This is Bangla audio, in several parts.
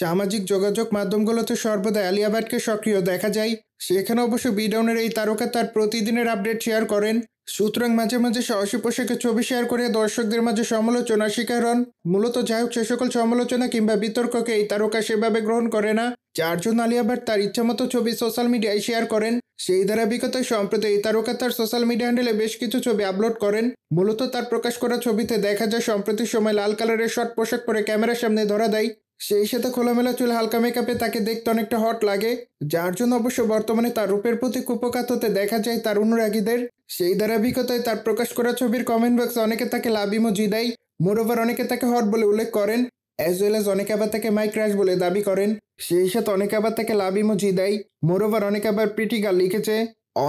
সামাজিক যোগাযোগ মাধ্যমগুলোতে সর্বদা আলিয়া ভাটকে সক্রিয় দেখা যায় সেখানে অবশ্য বিডাউনের এই তারকা তার প্রতিদিনের আপডেট শেয়ার করেন সুতরাং মাঝে মাঝে সাহসী পোশাকের ছবি শেয়ার করে দর্শকদের মাঝে সমালোচনার শিকার হন মূলত যাই হোক সে সকল সমালোচনা কিংবা বিতর্ককে এই তারকা সেভাবে গ্রহণ করে না চারজন আলিয়া ভাট তার ইচ্ছামতো ছবি সোশ্যাল মিডিয়ায় শেয়ার করেন সেই ধারাবাহিকতায় সম্প্রতি এই তারকা তার সোশ্যাল মিডিয়া হ্যান্ডেলে বেশ কিছু ছবি আপলোড করেন মূলত তার প্রকাশ করা ছবিতে দেখা যায় সম্প্রতি সময় লাল কালারের শর্ট পোশাক পরে ক্যামেরার সামনে ধরা দেয় সেই সাথে খোলামেলা চুল হালকা মেকআপে তাকে দেখতে অনেকটা হট লাগে যার জন্য অবশ্য বর্তমানে তার রূপের প্রতি কুপকাত হতে দেখা যায় তার অনুরাগীদের সেই ধারাবাহিকতায় তার প্রকাশ করা ছবির কমেন্ট বক্সে অনেকে তাকে লাভ ইমোজি দেয় মোরওভার অনেকে তাকে হট বলে উল্লেখ করেন অ্যাজ ওয়েল অ্যাজ অনেকে আবার তাকে মাইক ক্র্যাশ বলে দাবি করেন সেই সাথে অনেকে আবার তাকে লাভ ইমোজি দেয় মোরওভার অনেকে আবার প্রিটিকার লিখেছে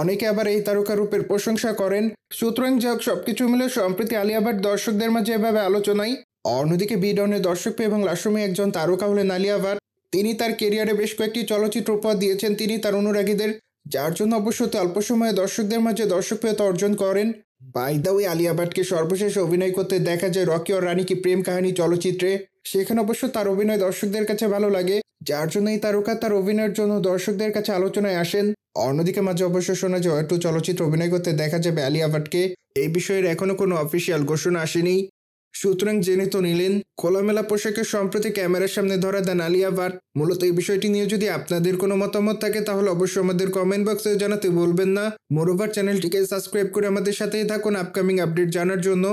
অনেকে আবার এই তারকা রূপের প্রশংসা করেন সুতরাং যাক সবকিছু মিলে সম্প্রতি আলিয়া ভাট দর্শকদের মাঝে এভাবে আলোচনায় অন্যদিকে বিডনের দর্শকপ্রিয় এবং লাশমী একজন তারকা হলেন আলিয়া ভাট তিনি তার কেরিয়ারে বেশ কয়েকটি চলচ্চিত্র উপহার দিয়েছেন তিনি তার অনুরাগীদের যার জন্য অবশ্য অল্প সময়ে দর্শকদের মাঝে দর্শকপ্রিয়তা অর্জন করেন বাইদাউই আলিয়া ভাটকে সর্বশেষ অভিনয় করতে দেখা যায় রকি ও রানী কি প্রেম কাহিনী চলচ্চিত্রে সেখানে অবশ্য তার অভিনয় দর্শকদের কাছে ভালো লাগে যার জন্য এই তারকা তার অভিনয়ের জন্য দর্শকদের কাছে আলোচনায় আসেন অন্যদিকে মাঝে অবশ্য শোনা যায় একটু চলচ্চিত্র অভিনয় করতে দেখা যাবে আলিয়া ভাটকে এই বিষয়ের এখনও কোনো অফিসিয়াল ঘোষণা আসেনি সুতরাং জেনে তো নিলেন খোলামেলা পোশাকে সম্প্রতি ক্যামেরার সামনে ধরা দেন আলিয়া ভাট মূলত এই বিষয়টি নিয়ে যদি আপনাদের কোনো মতামত থাকে তাহলে অবশ্যই আমাদের কমেন্ট বক্সে জানাতে বলবেন না মোরোভার চ্যানেলটিকে সাবস্ক্রাইব করে আমাদের সাথেই থাকুন আপকামিং আপডেট জানার জন্য